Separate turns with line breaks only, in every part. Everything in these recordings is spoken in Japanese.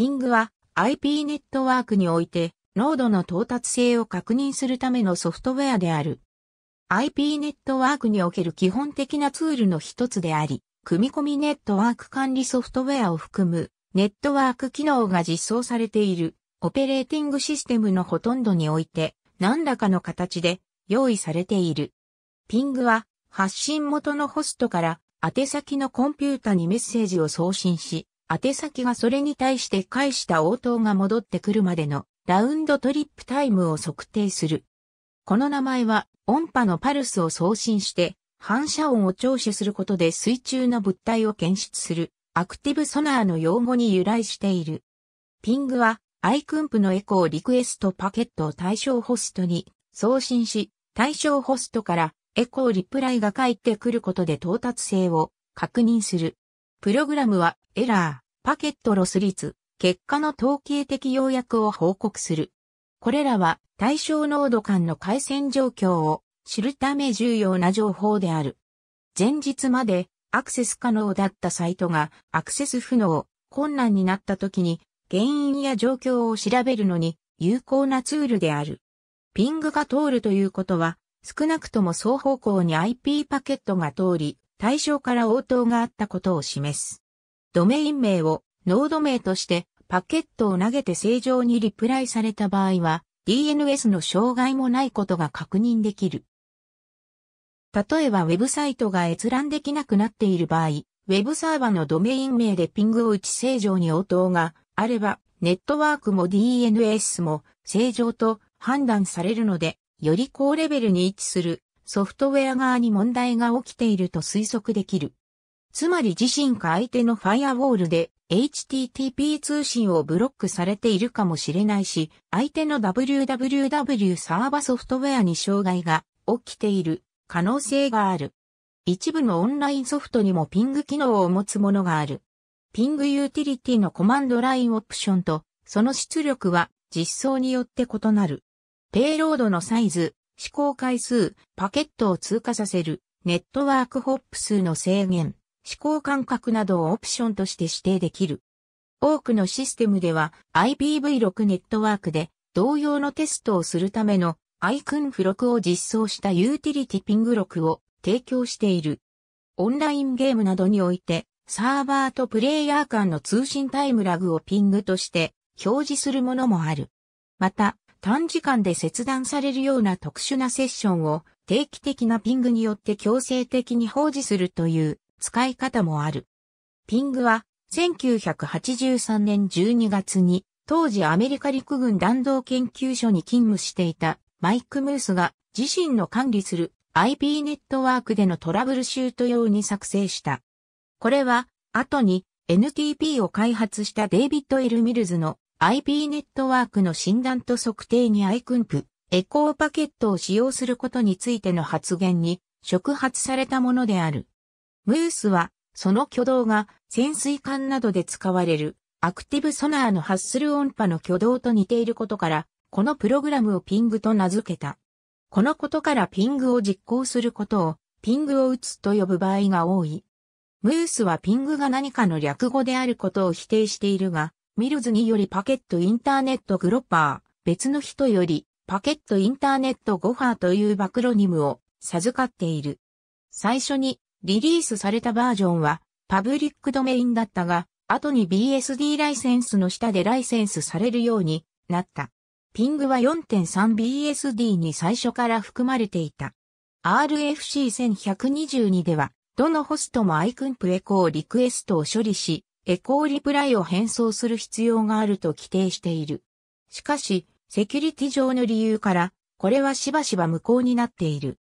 ピングは IP ネットワークにおいて、ノードの到達性を確認するためのソフトウェアである。IP ネットワークにおける基本的なツールの一つであり、組み込みネットワーク管理ソフトウェアを含むネットワーク機能が実装されているオペレーティングシステムのほとんどにおいて何らかの形で用意されている。ピングは発信元のホストから宛先のコンピュータにメッセージを送信し、宛先がそれに対して返した応答が戻ってくるまでのラウンドトリップタイムを測定する。この名前は音波のパルスを送信して反射音を聴取することで水中の物体を検出するアクティブソナーの用語に由来している。ピングはアイクンプのエコーリクエストパケットを対象ホストに送信し、対象ホストからエコーリプライが返ってくることで到達性を確認する。プログラムはエラー、パケットロス率、結果の統計的要約を報告する。これらは対象濃度間の回線状況を知るため重要な情報である。前日までアクセス可能だったサイトがアクセス不能、困難になった時に原因や状況を調べるのに有効なツールである。ピングが通るということは少なくとも双方向に IP パケットが通り対象から応答があったことを示す。ドメイン名をノード名としてパケットを投げて正常にリプライされた場合は DNS の障害もないことが確認できる。例えばウェブサイトが閲覧できなくなっている場合、ウェブサーバのドメイン名でピングを打ち正常に応答があれば、ネットワークも DNS も正常と判断されるので、より高レベルに位置するソフトウェア側に問題が起きていると推測できる。つまり自身か相手のファイアウォールで HTTP 通信をブロックされているかもしれないし、相手の WWW サーバソフトウェアに障害が起きている可能性がある。一部のオンラインソフトにもピング機能を持つものがある。ピングユーティリティのコマンドラインオプションと、その出力は実装によって異なる。ペイロードのサイズ、試行回数、パケットを通過させる、ネットワークホップ数の制限。思考感覚などをオプションとして指定できる。多くのシステムでは IPv6 ネットワークで同様のテストをするための i c o ン付録を実装したユーティリティピング録を提供している。オンラインゲームなどにおいてサーバーとプレイヤー間の通信タイムラグをピングとして表示するものもある。また、短時間で切断されるような特殊なセッションを定期的なピングによって強制的に保持するという使い方もある。ピングは1983年12月に当時アメリカ陸軍弾道研究所に勤務していたマイク・ムースが自身の管理する IP ネットワークでのトラブルシュート用に作成した。これは後に NTP を開発したデイビッド・エル・ミルズの IP ネットワークの診断と測定にアイクンプ、エコーパケットを使用することについての発言に触発されたものである。ムースは、その挙動が潜水艦などで使われるアクティブソナーの発する音波の挙動と似ていることから、このプログラムをピングと名付けた。このことからピングを実行することをピングを打つと呼ぶ場合が多い。ムースはピングが何かの略語であることを否定しているが、ミルズによりパケットインターネットグロッパー、別の人よりパケットインターネットゴファーというバクロニムを授かっている。最初にリリースされたバージョンはパブリックドメインだったが、後に BSD ライセンスの下でライセンスされるようになった。ピングは 4.3BSD に最初から含まれていた。RFC1122 では、どのホストもアイクンプエコーリクエストを処理し、エコーリプライを変装する必要があると規定している。しかし、セキュリティ上の理由から、これはしばしば無効になっている。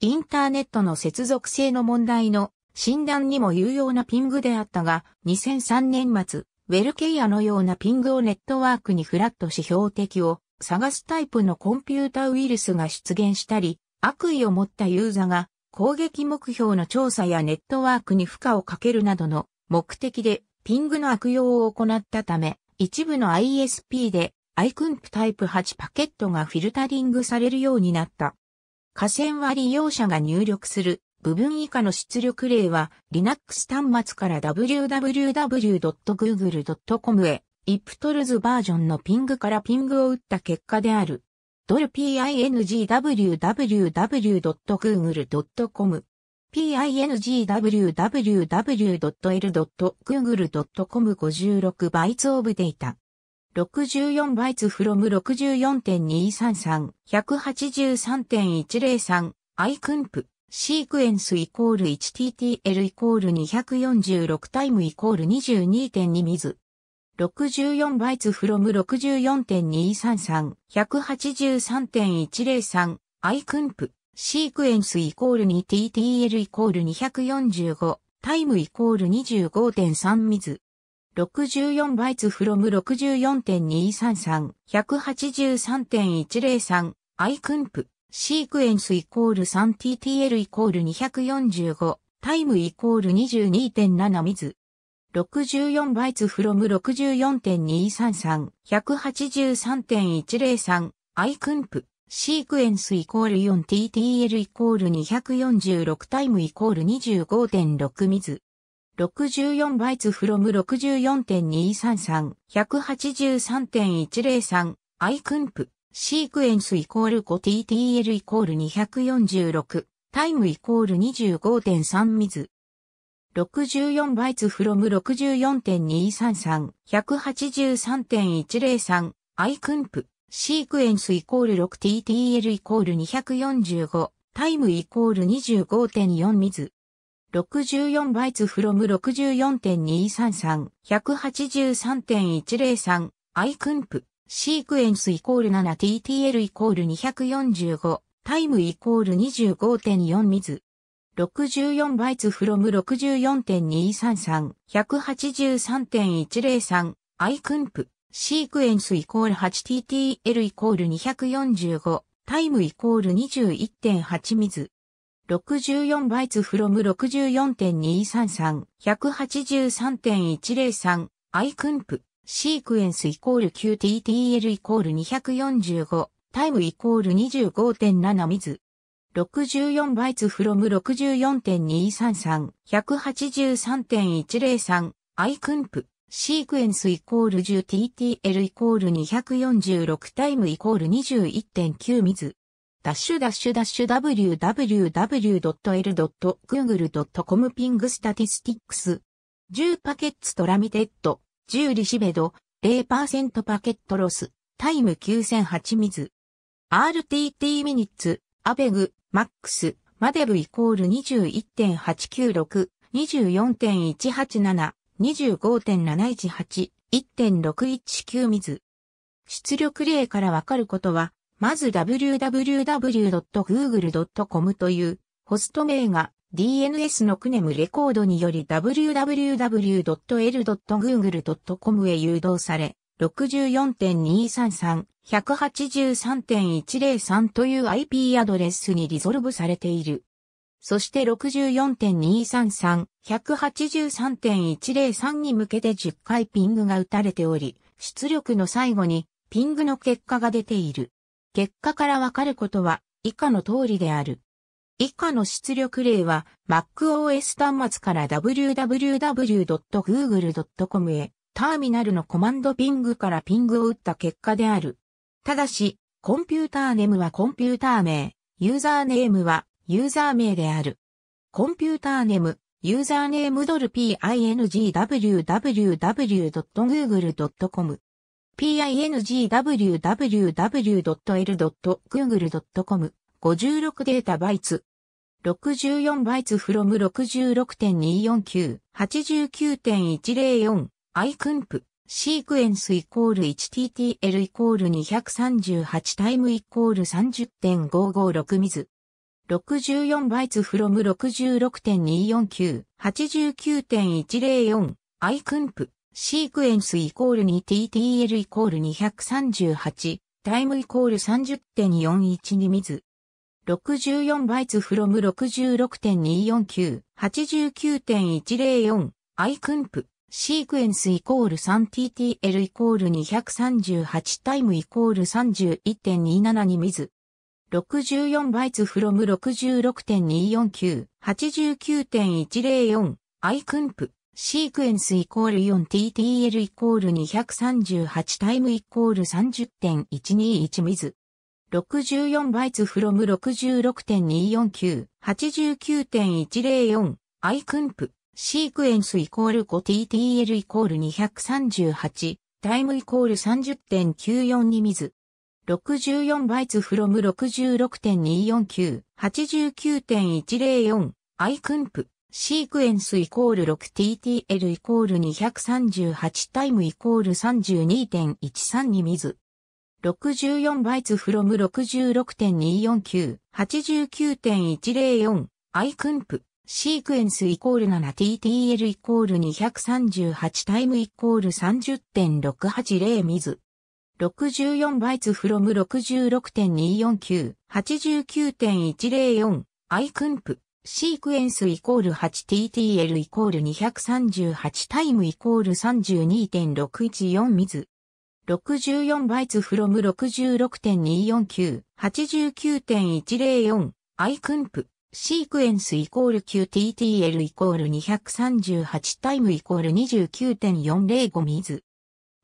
インターネットの接続性の問題の診断にも有用なピングであったが、2003年末、ウェルケイアのようなピングをネットワークにフラットし標的を探すタイプのコンピュータウイルスが出現したり、悪意を持ったユーザーが攻撃目標の調査やネットワークに負荷をかけるなどの目的でピングの悪用を行ったため、一部の ISP で iCump タイプ8パケットがフィルタリングされるようになった。下線は利用者が入力する部分以下の出力例は Linux 端末から www.google.com へ i p t o ズ l s バージョンのピングからピングを打った結果である。ドル pingwww.google.com pingwww.l.google.com 56バイツオブデータ64バイツフロム64.233、183.103、i クンプ、シークエンスイコール 1ttl イコール246タイムイコール22.2ミズ。64バイツフロム64.233、183.103、i クンプ、シークエンスイコール 2ttl イコール245、タイムイコール25.3ミズ。64バイツフロム64.233、183.103、アイクンプ、シークエンスイコール 3TTL イコール245、タイムイコール22.7ミズ。64バイツフロム64.233、183.103、アイクンプ、シークエンスイコール 4TTL イコール246タイムイコール25.6ミズ。64バイツフロム64.233、183.103、i クンプ、シークエンスイコール 5TTL イコール246、タイムイコール25.3ミズ。64バイツフロム64.233、183.103、i クンプ、シークエンスイコール 6TTL イコール245、タイムイコール25.4ミズ。64バイツフロム64.233、183.103、アイクンプ、シークエンスイコール 7TTL イコール245、タイムイコール25.4ミズ。64バイツフロム64.233、183.103、アイクンプ、シークエンスイコール 8TTL イコール245、タイムイコール21.8ミズ。64バイツフロム64.233、183.103、アイクンプ、シークエンスイコール QTTL イコール245、タイムイコール25.7水64バイツフロム64.233、183.103、アイクンプ、シークエンスイコール 10TTL イコール246タイムイコール21.9水ダッシュダッシュダッシュ www.l.google.com ピングスタティスティックス。10パケッツトラミテッド、10リシベド、0%パケットロス、タイム9008水。RTT ミニッツ、アベグ、マックス、マデブイコール21.896、24.187、25.718、1.619水。出力例からわかることは、まず www.google.com というホスト名が DNS のクネムレコードにより www.l.google.com へ誘導され、64.233-183.103という IP アドレスにリゾルブされている。そして64.233-183.103に向けて10回ピングが打たれており、出力の最後にピングの結果が出ている。結果からわかることは以下の通りである。以下の出力例は MacOS 端末から www.google.com へターミナルのコマンドピングからピングを打った結果である。ただし、コンピューターネームはコンピューター名、ユーザーネームはユーザー名である。コンピューターネーム、ユーザーネームドル pingww.google.com pingww.l.google.com 56データバイツ64バイツ from 66.249 89.104 iCump シークエンスイコール 1TTL イコール238タイムイコール30.556ミズ64バイツ from 66.249 89.104 iCump シークエンスイコール 2TTL イコール238、タイムイコール30.412ミズ。64バイツフロム66.249、89.104、アイクンプ、シークエンスイコール 3TTL イコール238タイムイコール31.27に水。64バイツフロム66.249、89.104、アイクンプ、シークエンスイコール 4TTL イコール238タイムイコール30.121ミズ。64バイツフロム66.249、89.104、アイクンプ、シークエンスイコール 5TTL イコール238、タイムイコール30.942ミズ。64バイツフロム66.249、89.104、アイクンプ。シークエンスイコール 6TTL イコール238タイムイコール32.13に水。64バイツフロム66.249、89.104、アイクンプ、シークエンスイコール 7TTL イコール238タイムイコール30.680水。64バイツフロム66.249、89.104、アイクンプ、シークエンスイコール 8TTL イコール238タイムイコール32.614ミズ。64バイツフロム66.249、89.104、アイクンプ、シークエンスイコール 9TTL イコール238タイムイコール29.405ミズ。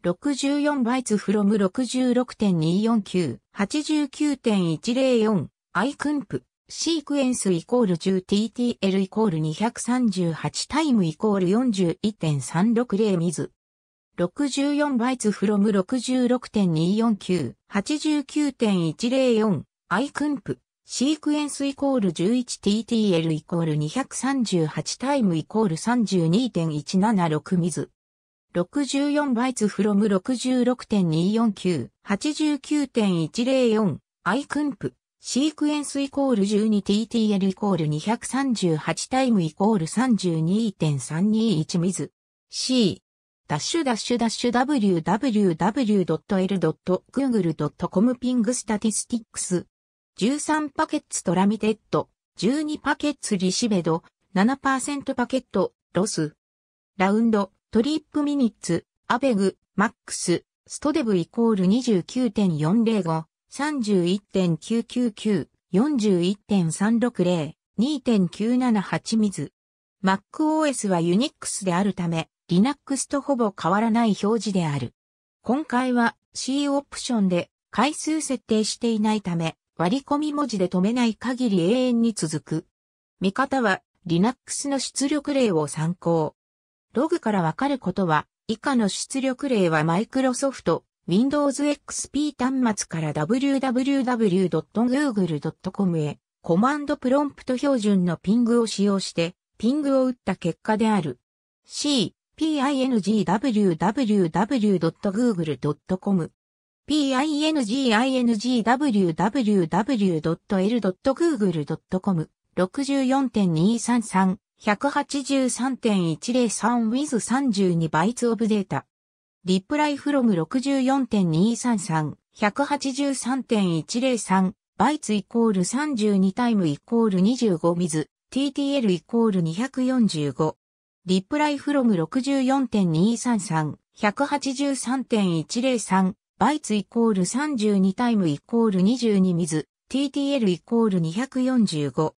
64バイツフロム66.249、89.104、アイクンプ。シークエンスイコール 10TTL イコール238タイムイコール41.360ミズ。64バイツフロム66.249、89.104、アイクンプ、シークエンスイコール 11TTL イコール238タイムイコール32.176ミズ。64バイツフロム66.249、89.104、アイクンプ、シークエンスイコール 12TTL イコール238タイムイコール32.321ミズ。C ダッシュダッシュダッシュ www.l.google.com ピングスタティスティックス13パケッツトラミテッド12パケッツリシベド7%パケットロスラウンドトリップミニッツアベグマックスストデブイコール29.405 31.999、41.360、2.978水。MacOS は Unix であるため、Linux とほぼ変わらない表示である。今回は C オプションで回数設定していないため、割り込み文字で止めない限り永遠に続く。見方は Linux の出力例を参考。ログからわかることは、以下の出力例は Microsoft Windows XP 端末から www.google.com へコマンドプロンプト標準のピングを使用してピングを打った結果である。c, pingwww.google.com pingingww.l.google.com 64.233 183.103 with 32 bytes of data リップライフロム64.233、183.103、バイツイコール32タイムイコール25水、TTL イコール245。リップライフロム64.233、183.103、バイツイコール32タイムイコール22水、TTL イコール245。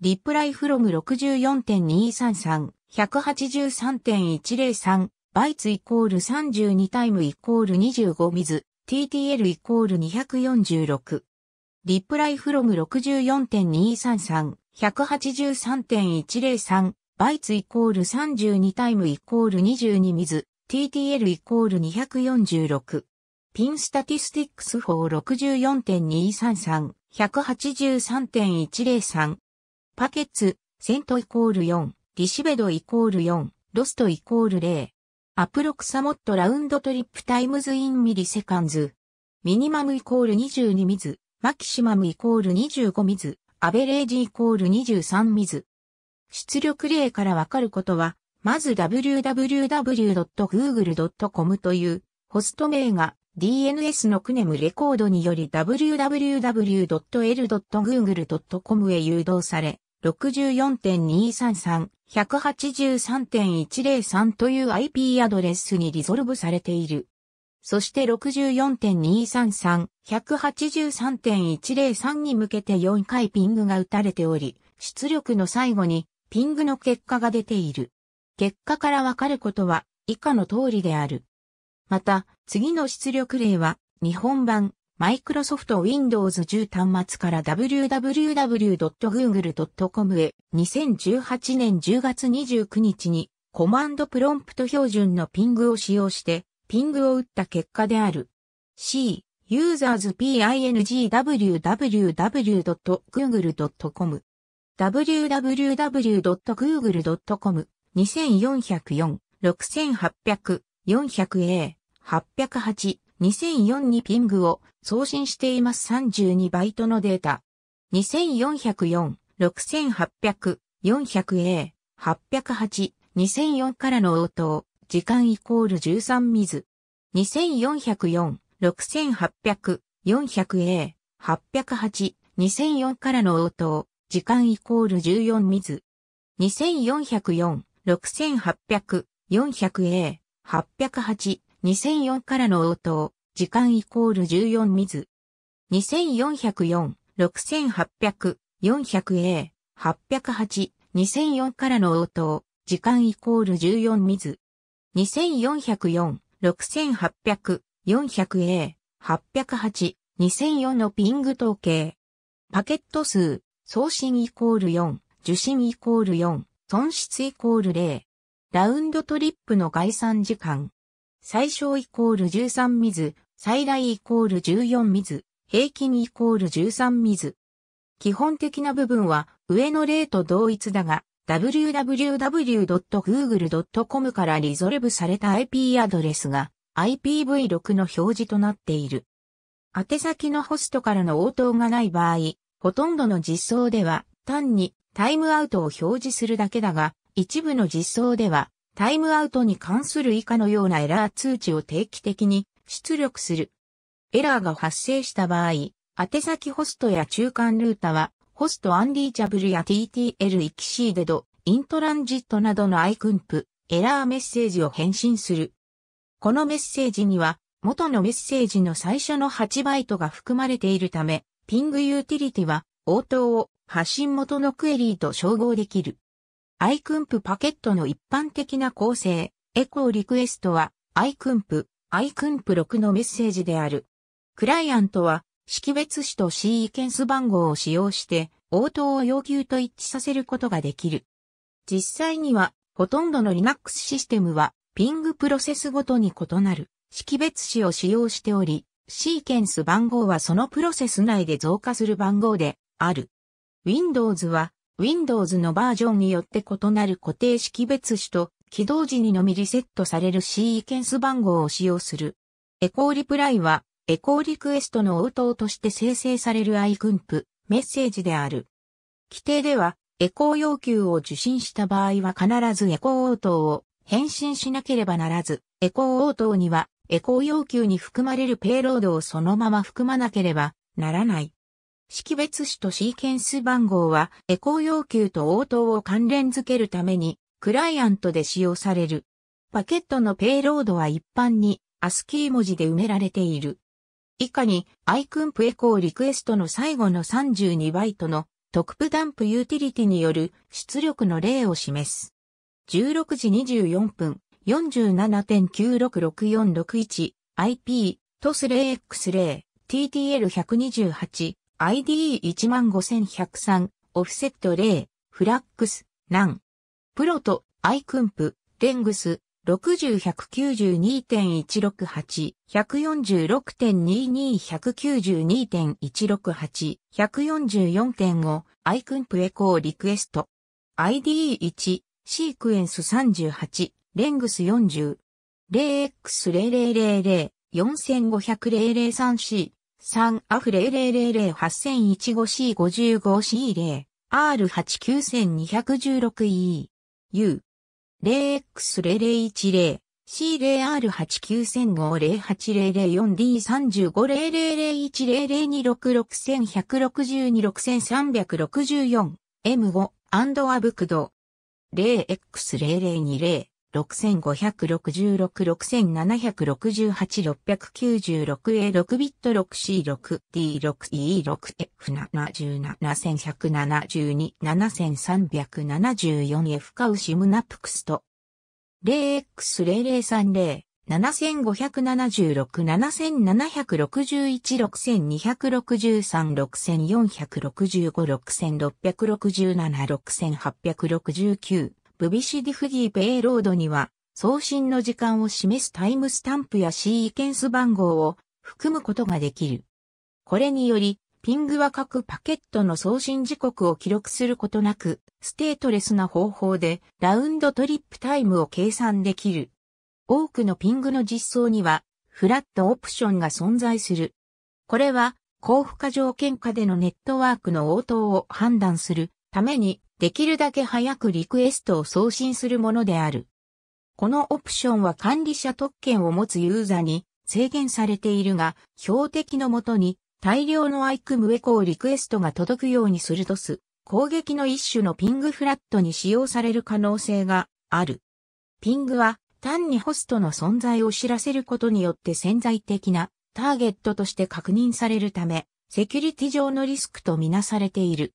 リップライフロム64.233、183.103、バイツイコール32タイムイコール25水、TTL イコール246。リプライフロム64.233、183.103、バイツイコール32タイムイコール22水、TTL イコール246。ピンスタティスティックス法64.233、183.103。パケッツ、セントイコール4、ィシベドイコール4、ロストイコール0。アプロクサモットラウンドトリップタイムズインミリセカンズ。ミニマムイコール22ミズ。マキシマムイコール25ミズ。アベレージイコール23ミズ。出力例からわかることは、まず www.google.com というホスト名が DNS のクネムレコードにより www.l.google.com へ誘導され、64.233 183.103という IP アドレスにリゾルブされている。そして64.233、183.103に向けて4回ピングが打たれており、出力の最後にピングの結果が出ている。結果からわかることは以下の通りである。また、次の出力例は日本版マイクロソフトウィンドウズ。s 10端末から www.google.com へ2018年10月29日にコマンドプロンプト標準のピングを使用してピングを打った結果である。C ユーザーズ pingww.google.com www.google.com 2404-6800-400A808 2004にピングを送信しています32バイトのデータ。2404、6800、400A、808、2004からの応答、時間イコール13ミズ。2404、6800、400A、808、2004からの応答、時間イコール14ミズ。2404、6800、400A、808、2004からの応答、時間イコール14水。2404、6800、400A、808、2004からの応答、時間イコール14水。2404、6800、400A、808、2004のピング統計。パケット数、送信イコール4、受信イコール4、損失イコール0。ラウンドトリップの概算時間。最小イコール13ミズ、最大イコール14ミズ、平均イコール13ミズ。基本的な部分は上の例と同一だが、www.google.com からリゾルブされた IP アドレスが IPv6 の表示となっている。宛先のホストからの応答がない場合、ほとんどの実装では単にタイムアウトを表示するだけだが、一部の実装ではタイムアウトに関する以下のようなエラー通知を定期的に出力する。エラーが発生した場合、宛先ホストや中間ルータは、ホストアンリーチャブルや TTL イキシーデド、イントランジットなどのアイクンプ、エラーメッセージを返信する。このメッセージには、元のメッセージの最初の8バイトが含まれているため、ピングユーティリティは、応答を発信元のクエリーと照合できる。アイクンプパケットの一般的な構成、エコーリクエストはアイクンプ、アイクンプ6のメッセージである。クライアントは識別子とシーケンス番号を使用して応答を要求と一致させることができる。実際にはほとんどの Linux システムはピングプロセスごとに異なる識別子を使用しており、シーケンス番号はそのプロセス内で増加する番号である。Windows は Windows のバージョンによって異なる固定識別種と起動時にのみリセットされるシーケンス番号を使用する。エコーリプライは、エコーリクエストの応答として生成されるアイクンプ、メッセージである。規定では、エコー要求を受信した場合は必ずエコー応答を返信しなければならず、エコー応答にはエコー要求に含まれるペイロードをそのまま含まなければならない。識別子とシーケンス番号は、エコー要求と応答を関連づけるために、クライアントで使用される。パケットのペイロードは一般に、アスキー文字で埋められている。以下に、i c u ン p エコーリクエストの最後の32バイトの、特プダンプユーティリティによる出力の例を示す。16時24分、47.966461、IP、トス 0X0、TTL128、ID15103、オフセット0、フラックス、ナン。プロト、アイクンプ、レングス、60192168、146.22192.168、144.5、アイクンプエコーリクエスト。ID1、シークエンス38、レングス40。0x00004505003C、3アフ 0008001-5C55C0 R89216E U 0X0010 C0R89005080040350001002666162364 M5 アブクド 0X0020 65666768-696A6 ビット 6C6D6E6F77177727374F カウシムナプクスト 0X0030 7 5 7 6 7 7 6 1 6 2 6 3 6 4 6 5 6 6 6 7 6 8 6 9ブビシディフギーペイロードには、送信の時間を示すタイムスタンプやシーケンス番号を含むことができる。これにより、ピングは各パケットの送信時刻を記録することなく、ステートレスな方法でラウンドトリップタイムを計算できる。多くのピングの実装には、フラットオプションが存在する。これは、高負荷条件下でのネットワークの応答を判断するために、できるだけ早くリクエストを送信するものである。このオプションは管理者特権を持つユーザに制限されているが、標的のもとに大量のアイクムエコーリクエストが届くようにするとす、攻撃の一種のピングフラットに使用される可能性がある。ピングは単にホストの存在を知らせることによって潜在的なターゲットとして確認されるため、セキュリティ上のリスクとみなされている。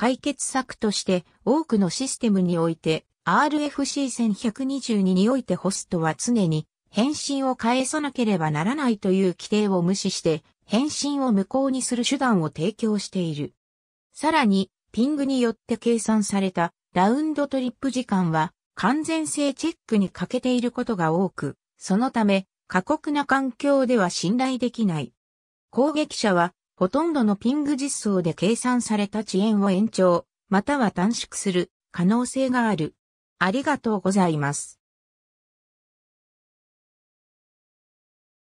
解決策として多くのシステムにおいて RFC1122 においてホストは常に返信を返さなければならないという規定を無視して返信を無効にする手段を提供している。さらにピングによって計算されたラウンドトリップ時間は完全性チェックに欠けていることが多く、そのため過酷な環境では信頼できない。攻撃者はほとんどのピング実装で計算された遅延を延長、または短縮する可能性がある。ありがとうございます。